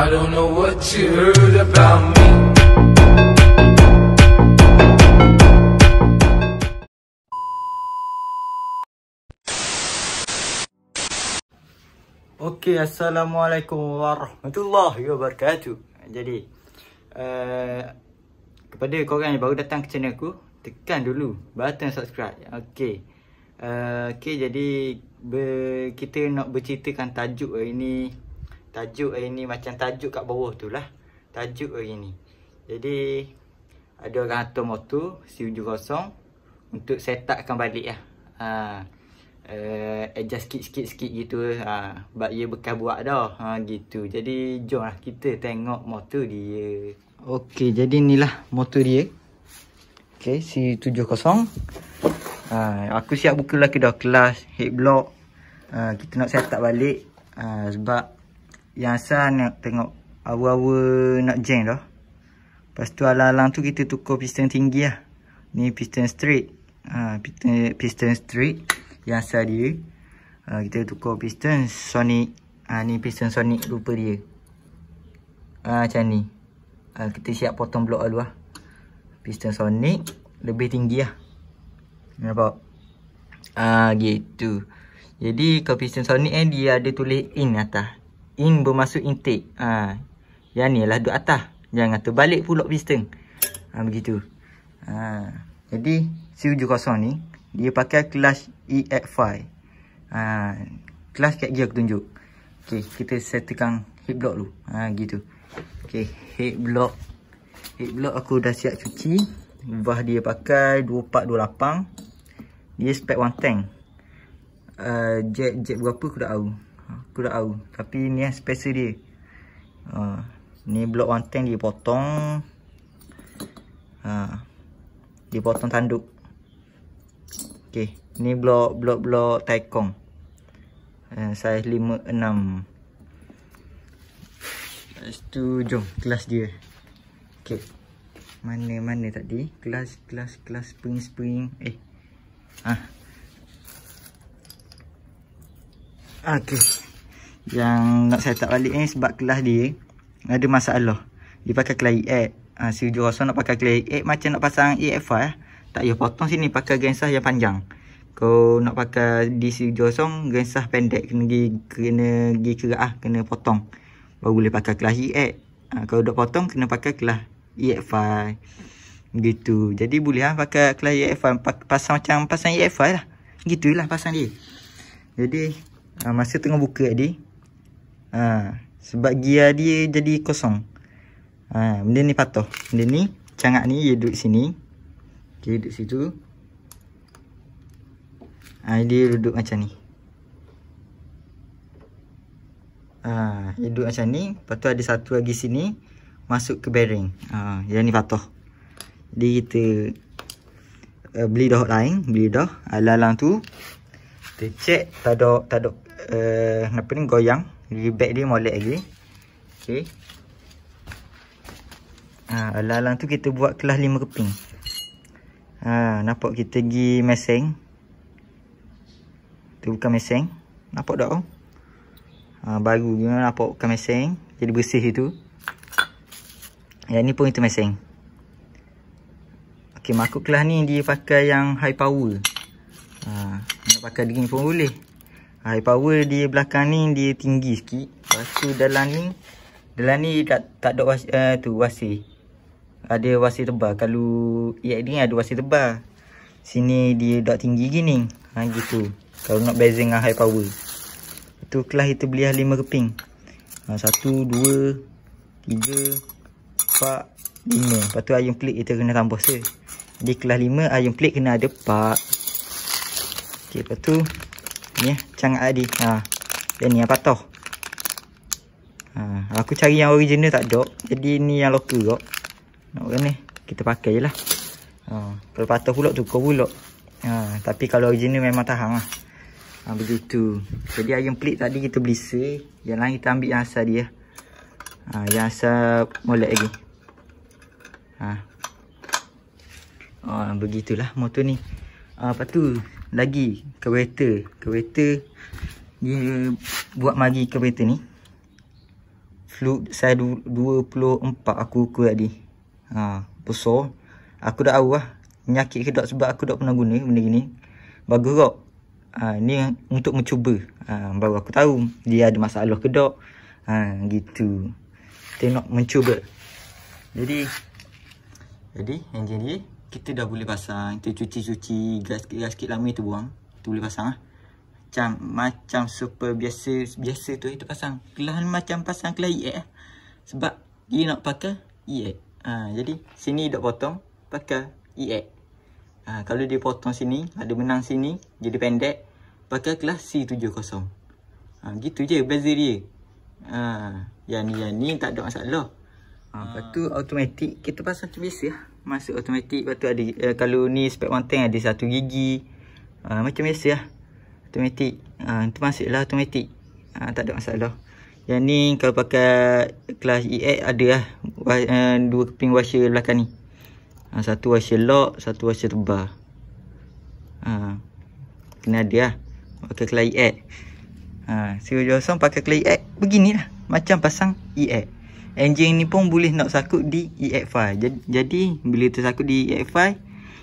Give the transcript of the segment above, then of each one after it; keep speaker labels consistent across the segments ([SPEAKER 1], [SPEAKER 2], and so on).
[SPEAKER 1] I don't know what you heard about me Okay, Assalamualaikum Warahmatullahi Wabarakatuh Jadi uh, Kepada korang yang baru datang ke channel aku Tekan dulu button subscribe Okay uh, eh, Okay, jadi Kita nak berceritakan tajuk hari ni tajuk hari ni macam tajuk kat bawah tu lah tajuk hari ni jadi ada orang hantar motor si ujung kosong untuk setakkan balik lah ha. uh, adjust sikit-sikit-sikit gitu ha. sebab dia bekas buat dah ha, gitu jadi jom lah kita tengok motor dia ok jadi ni lah motor dia ok si 70 kosong ha, aku siap buka kita dah kelas head block ha, kita nak setak balik ha, sebab yang asal nak tengok Awal-awal nak jeng dah Lepas tu alang-alang tu kita tukar piston tinggi lah Ni piston straight ha, piston, piston straight Yang asal dia ha, Kita tukar piston sonic ha, Ni piston sonic rupa dia ha, Macam ni ha, Kita siap potong blok dulu lah Piston sonic Lebih tinggi lah Nampak? Ah gitu Jadi kalau piston sonic ni eh, dia ada tulis in atas ing bermaksud intake. Ha. Yang ni lah duduk atas. Jangan terbalik pulak piston. Ha, begitu. Ha. Jadi cu kosong ni dia pakai kelas EX5. Ha. Clutch kat gear aku tunjuk. Okay, kita setekan head block dulu. Ha, gitu. Okay, head block. Head block aku dah siap cuci. Bah dia pakai 2428. Dia spek 1 tank. Uh, jet, jet berapa aku tak tahu. Aku tak tahu Tapi ni lah spacer dia uh, Ni blok wanteng dia potong uh, Dia potong tanduk Okay Ni blok blok blok taikong uh, ha, Saiz 5-6 Lepas tu jom kelas dia Okay Mana-mana tadi Kelas kelas kelas spring spring Eh Ah Okay yang nak saya tak balik ni sebab kelas dia ada masalah. Dia pakai kelas EX. Ha, si Ujur Rasul nak pakai kelas EX macam nak pasang EFI. Eh. Tak payah potong sini pakai gensah yang panjang. Kau nak pakai di si Ujur gensah pendek kena pergi kena pergi kerak ah, kena potong. Baru boleh pakai kelas EX. Ha, kalau dah potong kena pakai kelas EFI. Gitu. Jadi boleh lah ha, pakai kelas EFI. Pasang macam pasang EFI lah. Gitulah pasang dia. Jadi ha, masa tengah buka tadi ha, Sebab gear dia jadi kosong ha, Benda ni patuh Benda ni Cangat ni dia duduk sini Dia duduk situ ha, Dia duduk macam ni ha, Dia duduk macam ni Lepas tu ada satu lagi sini Masuk ke bearing ha, Yang ni patuh Jadi kita uh, Beli dah lain Beli dah alalang tu Kita check Tak ada Tak ada uh, eh, Apa ni goyang Rebag dia molek lagi Okay Haa Alang-alang tu kita buat kelas lima keping Haa Nampak kita pergi meseng Tu bukan meseng Nampak tak oh? Haa Baru je nampak bukan meseng Jadi bersih itu. Yang ni pun itu meseng Okay makut kelas ni dia pakai yang high power Haa Nak pakai dingin pun boleh High power di belakang ni dia tinggi sikit. Lepas tu dalam ni. Dalam ni tak, tak ada was, uh, eh, tu wasi. Ada wasi tebal. Kalau EID ni ada wasi tebal. Sini dia tak tinggi gini. Ha gitu. Kalau nak beza dengan high power. Itu kelas kita beli lah 5 keping. Ha, 1, 2, 3, 4, 5. Lepas tu ayam pelik kita kena tambah se. Di kelas lima, ayam pelik kena ada empat. Okay, lepas tu ni yeah cang adi. Ha. Yang ni yang patah. Ha. aku cari yang original tak ada. Jadi ni yang lokal kok. Nak guna ni. Kita pakai jelah. Ha. Kalau patah pula kau pula. Ha. tapi kalau original memang tahan lah. Ha, begitu. Jadi ayam pelik tadi kita beli se. Yang lain kita ambil yang asal dia. Ha, yang asal molek lagi. Ha. Ha, begitulah motor ni. Ha, lepas tu lagi kereta kereta dia buat mari kereta ni fluid size 24 aku ukur tadi ha besar aku dah aulah nyakit ke tak sebab aku dah pernah guna benda gini bagus kok ha ni untuk mencuba ha baru aku tahu dia ada masalah ke tak ha gitu tengok mencuba jadi jadi yang jadi kita dah boleh pasang. Kita cuci-cuci gas-gas sikit lama itu buang. Tu boleh pasang ah. Macam macam super biasa biasa tu kita pasang. Kelahan macam pasang kelai eh. Lah. Sebab dia nak pakai EX. Ha, jadi sini dok potong pakai EX. Ha, kalau dia potong sini, ada menang sini, jadi pendek. Pakai kelas C70. Ha, gitu je beza dia. Ha, yang ni yang ni tak ada masalah. Ha, lepas tu automatik kita pasang macam biasa lah. Masuk automatik lepas tu ada uh, kalau ni spek wanting ada satu gigi. Uh, macam biasa lah. Automatik. Uh, ah, itu masuklah automatik. Uh, tak ada masalah. Yang ni kalau pakai kelas EX ada lah. Uh, dua keping washer belakang ni. Uh, satu washer lock, satu washer tebal. Uh, kena ada lah. Pakai kelas EX. Uh, Sewa jual song pakai kelas EX. Beginilah. Macam pasang EX engine ni pun boleh nak sakut di EFI. Jadi, jadi bila tersakut di EFI,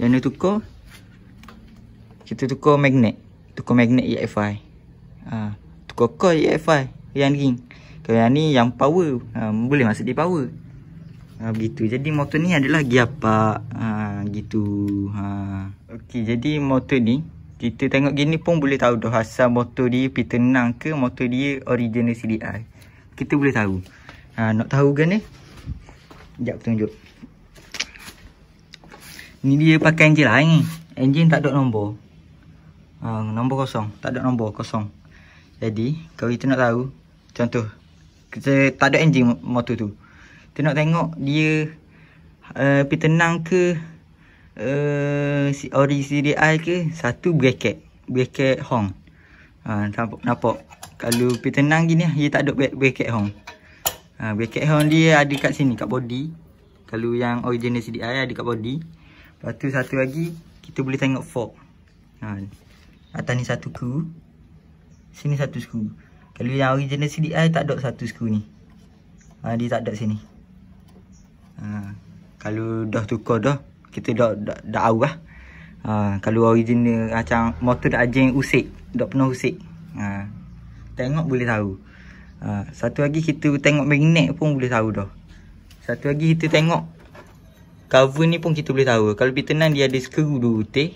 [SPEAKER 1] jangan tukar kita tukar magnet. Tukar magnet EFI. Ha, tukar coil EFI yang ring. Kalau yang ni yang power, ha, boleh masuk di power. Ha, begitu. Jadi motor ni adalah gear park. Ha, gitu. Ha. Okey, jadi motor ni kita tengok gini pun boleh tahu dah asal motor dia Peter Nang ke motor dia original CDI. Kita boleh tahu. Ha, nak tahu kan ni? Sekejap aku tunjuk. Ni dia pakai enjin lain ni. Enjin tak ada nombor. Ha, nombor kosong. Tak ada nombor kosong. Jadi, kalau kita nak tahu. Contoh. Kita tak ada engine motor tu. Kita nak tengok dia uh, pergi ke uh, si ori CDI ke satu bracket bracket Hong. Ha, ah, nampak, kalau pergi tenang gini dia tak ada bracket Hong. Ha, bracket horn dia ada kat sini, kat body. Kalau yang original CDI ada kat body. Lepas tu satu lagi, kita boleh tengok fork. Ha, atas ni satu screw. Sini satu screw. Kalau yang original CDI tak ada satu screw ni. Ha, dia tak ada sini. Ha, kalau dah tukar dah, kita dah dah tahu lah. Ha, kalau original macam motor tak yang usik, dah pernah usik. Ha, tengok boleh tahu. Ha, satu lagi kita tengok magnet pun boleh tahu dah. Satu lagi kita tengok cover ni pun kita boleh tahu. Kalau lebih tenang dia ada skru dua butir.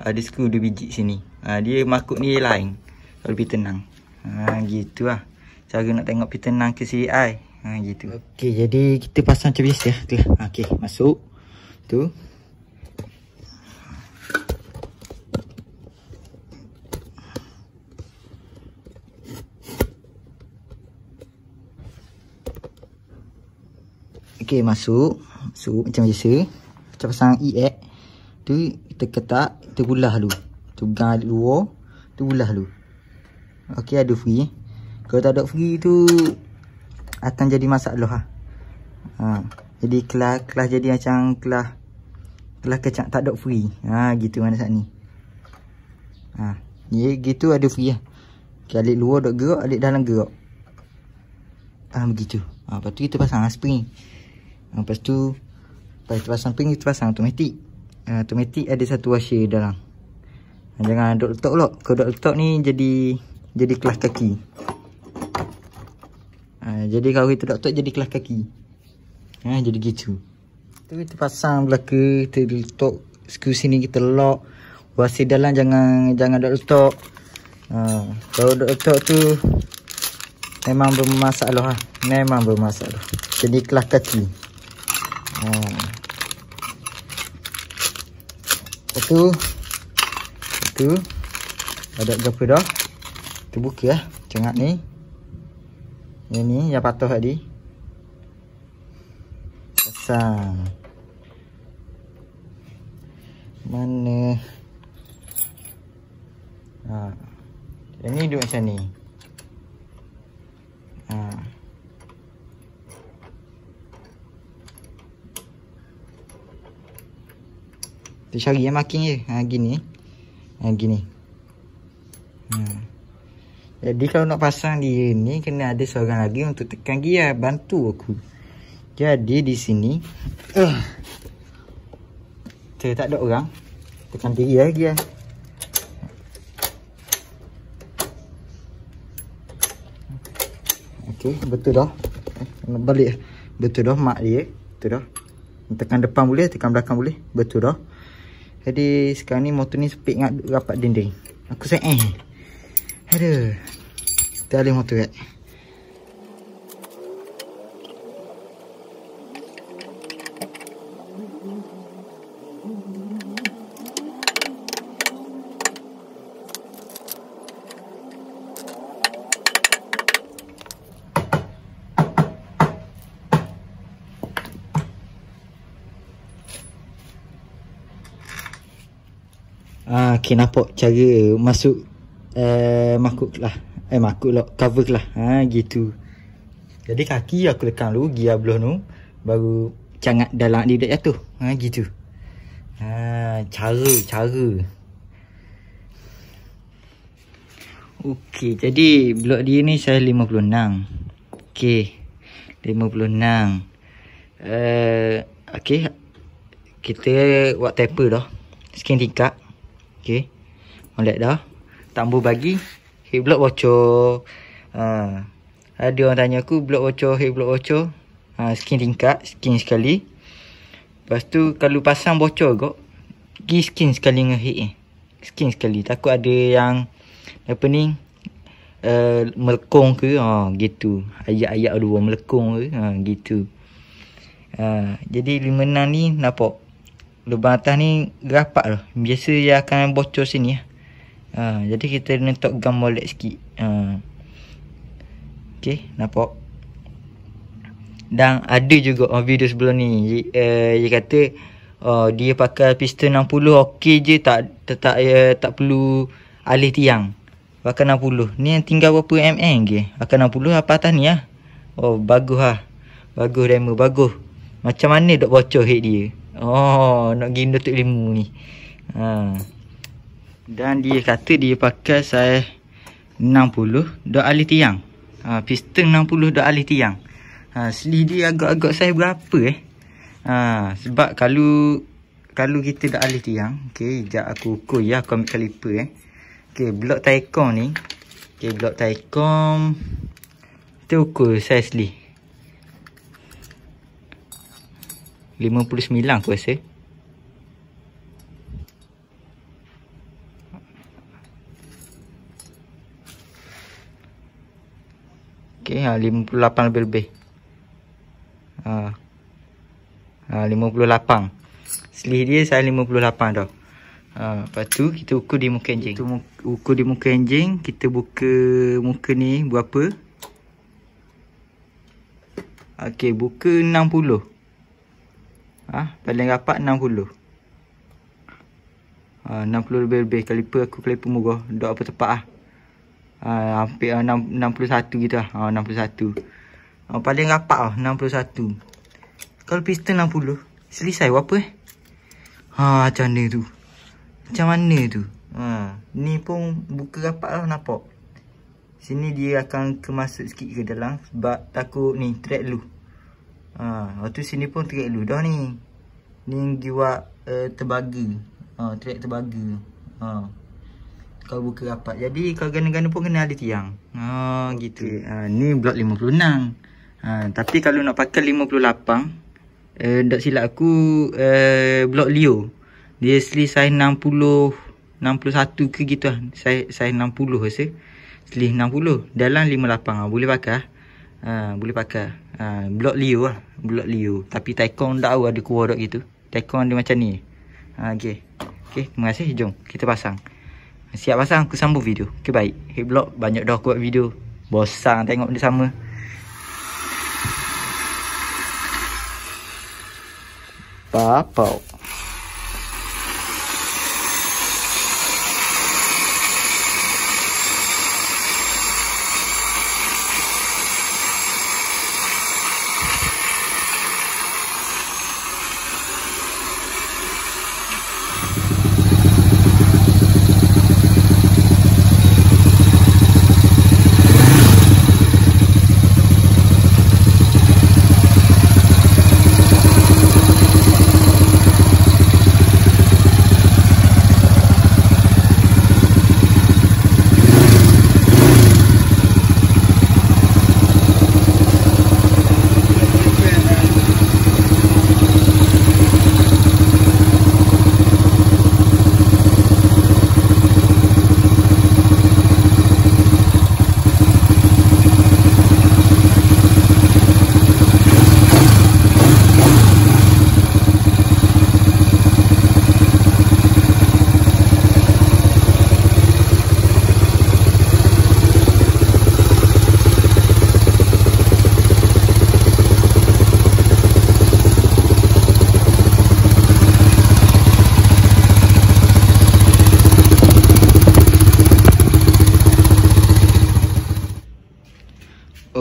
[SPEAKER 1] Ada ha, skru dua biji sini. Ha, dia makut ni lain. Kalau lebih tenang. Ha, gitu lah. Cara nak tengok lebih tenang ke CDI. Ha, gitu. Okey jadi kita pasang macam biasa. Ya. Okey masuk. Tu. Okey masuk. masuk macam biasa. Macam pasang EX. Eh. Tu kita ketak. Kita gulah dulu. Tu gang ada luar. Tu gulah dulu. Okey ada free. Kalau tak ada free tu. Akan jadi masalah. Ha. ha. Jadi kelas, kelas jadi macam kelas. Kelas kecak tak ada free. Ha gitu mana saat ni. Ha. Ya yeah, gitu ada free lah. Okay, alik luar dok gerak. Alik dalam gerak. Ha begitu. Ha, lepas tu kita pasang ah, spring. Lepas tu Lepas tu pasang pink Kita pasang automatik uh, Automatik ada satu washer dalam ah, Jangan duduk letak lho Kalau duduk letak ni jadi Jadi kelas kaki uh, Jadi kalau kita duduk letak jadi kelas kaki uh, Jadi gitu Tapi kita pasang belakang Kita letak Skru sini kita lock Washer dalam jangan Jangan duduk letak uh, Kalau duduk letak tu Memang bermasalah lah. Memang bermasalah. Jadi kelas kaki ha. lepas tu tu ada berapa dah tu buka lah cengat ni ini ni yang patuh tadi pasang mana ha. yang ni duduk macam ni tu cari yang marking je ha, gini ha, gini ha. jadi kalau nak pasang dia ni kena ada seorang lagi untuk tekan gear ya, bantu aku jadi di sini uh, saya tak ada orang tekan diri lah gear ya. ok betul dah nak eh, balik betul dah mak dia betul dah tekan depan boleh tekan belakang boleh betul dah jadi sekarang ni motor ni sepit ngat rapat dinding. Aku sayang. Aduh. Kita alih motor kat. Ah, uh, okay, nampak cara masuk eh uh, makut lah. Eh makut lah, cover lah. Ha gitu. Jadi kaki aku lekang dulu gear belah tu baru cangat dalam dia jatuh. Ha uh, gitu. Ha uh, cara cara. Okey, jadi blok dia ni saya 56. Okey. 56. Eh uh, okey. Kita buat taper dah. Skin tingkat. Okay, Molek dah. Tambu bagi head block bocor. Ha. Ada orang tanya aku block bocor, head block bocor. Ha, skin tingkat, skin sekali. Lepas tu kalau pasang bocor juga, gi skin sekali dengan head ni. Eh. Skin sekali. Takut ada yang apa ni? Uh, melekung ke ha, gitu ayat-ayat dua melekung ke ha, gitu ha, jadi lima enam ni nampak lubang atas ni rapat lah. Biasa dia akan bocor sini lah. Ha, jadi kita nentuk gam molek sikit. Ha. Okay, nampak. Dan ada juga oh, video sebelum ni. Dia, uh, dia kata uh, dia pakai piston 60 okey je tak tak, tak, uh, tak perlu alih tiang. Pakai 60. Ni yang tinggal berapa mm ke? Pakai 60 apa atas ni lah. Oh, bagus lah. Bagus, Remo. Bagus. Macam mana dok bocor head dia? Oh, nak pergi Datuk Limu ni. Ha. Dan dia kata dia pakai saya 60 dot alih tiang. Ha, piston 60 dot alih tiang. Ha, selih dia agak-agak saya berapa eh? Ha, sebab kalau kalau kita dah alih tiang, okay jap aku ukur ya, aku ambil kaliper eh. okay blok taikom ni. okay blok taikom. Kita ukur saya selih. 59 aku rasa ok ha, 58 lebih lebih ha. Ha, 58 selih dia saya 58 tau ha, lepas tu kita ukur di muka enjing kita ukur di muka enjing kita buka muka ni berapa ok buka 60 ha? paling rapat 60 ha, 60 lebih-lebih kaliper aku kaliper murah tak apa tepat lah ha, hampir 6, ah, 61 gitu lah ha, 61 ha, paling rapat lah 61 kalau piston 60 selesai berapa eh ha, macam mana tu macam mana tu ha, ni pun buka rapat lah nampak sini dia akan kemasuk sikit ke dalam sebab takut ni track loop Ha, waktu sini pun track dulu dah ni. Ni jiwa uh, eh, terbagi. Ha, track terbagi. Ha. Kau buka rapat. Jadi kau gana-gana pun kena ada tiang. Ha, gitu. Okay. Ha, ni blok 56. Ha, tapi kalau nak pakai 58, uh, tak silap aku uh, blok Leo. Dia selih saiz 60, 61 ke gitu lah. saya saiz 60 rasa. Selih 60. Dalam 58 lah. Ha, boleh pakai lah ha, boleh pakai ha, blok liu lah blok liu tapi taikong tak tahu ada kuah dok gitu taikong dia macam ni ha, ok ok terima kasih jom kita pasang siap pasang aku sambung video ok baik hit block banyak dah aku buat video bosan tengok dia sama Bapak.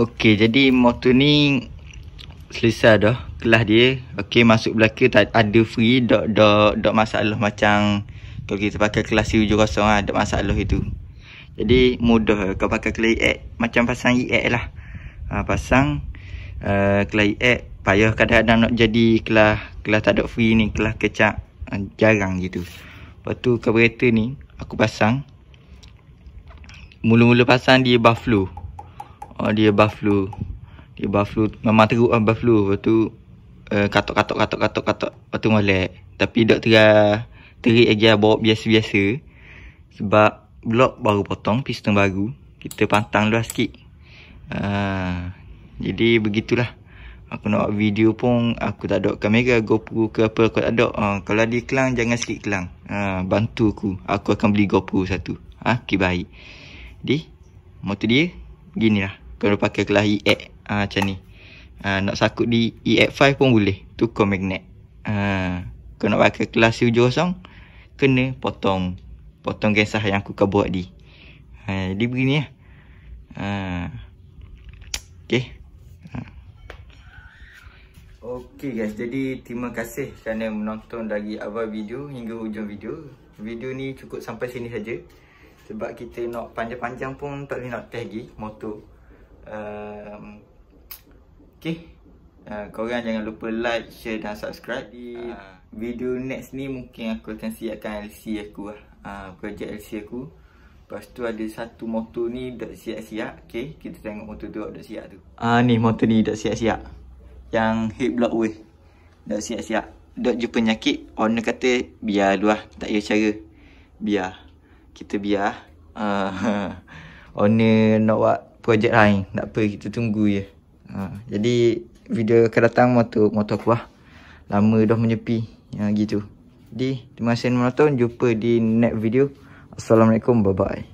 [SPEAKER 1] Okey, jadi motor ni selesai dah kelas dia. Okey, masuk belaka tak ada free dok dok dok masalah macam kalau kita pakai kelas 70 ada lah, masalah itu. Jadi mudah lah. kau pakai kelas E macam pasang E lah. Ha, pasang uh, kelas E payah kadang-kadang nak jadi kelas kelas tak ada free ni kelas kecak uh, jarang gitu. Lepas tu carburetor ni aku pasang Mula-mula pasang dia Buffalo. Oh dia buff flu. Dia buff flu memang teruk ah buff flu. Waktu eh, katok-katok uh, katok-katok katok waktu molek. Tapi doktor terik lagi ah bawa biasa-biasa. Sebab blok baru potong piston baru. Kita pantang luar sikit. Uh, jadi begitulah. Aku nak video pun aku tak ada kamera GoPro ke apa aku tak ada. Uh, kalau dia kelang jangan sikit kelang. Uh, bantu aku. Aku akan beli GoPro satu. Ha, okay, baik. Jadi, motor dia beginilah. Kalau pakai kelas EX uh, ah, macam ni. Uh, nak sakut di EX5 pun boleh. Tukar magnet. Uh, ah, kalau nak pakai kelas si hujung Kena potong. Potong gensah yang aku buat di. Uh, jadi begini lah. Ya. Uh, okay. Uh. Okay guys. Jadi terima kasih kerana menonton dari awal video hingga hujung video. Video ni cukup sampai sini saja. Sebab kita nak panjang-panjang pun tak boleh nak tag lagi motor um, Okay uh, Korang jangan lupa like, share dan subscribe Di uh, video next ni mungkin aku akan siapkan LC aku lah uh, Projek LC aku Lepas tu ada satu motor ni dah siap-siap Okay, kita tengok motor tu dah siap tu Ah uh, Ni motor ni dah siap-siap Yang head block way Dah siap-siap Dah jumpa penyakit Owner kata biar dulu lah Tak payah cara Biar Kita biar uh, Owner nak buat projek lain. Tak apa, kita tunggu je. Ha, jadi, video akan datang motor, motor aku lah. Lama dah menyepi. Ya, gitu. Jadi, terima kasih menonton. Jumpa di next video. Assalamualaikum. Bye-bye.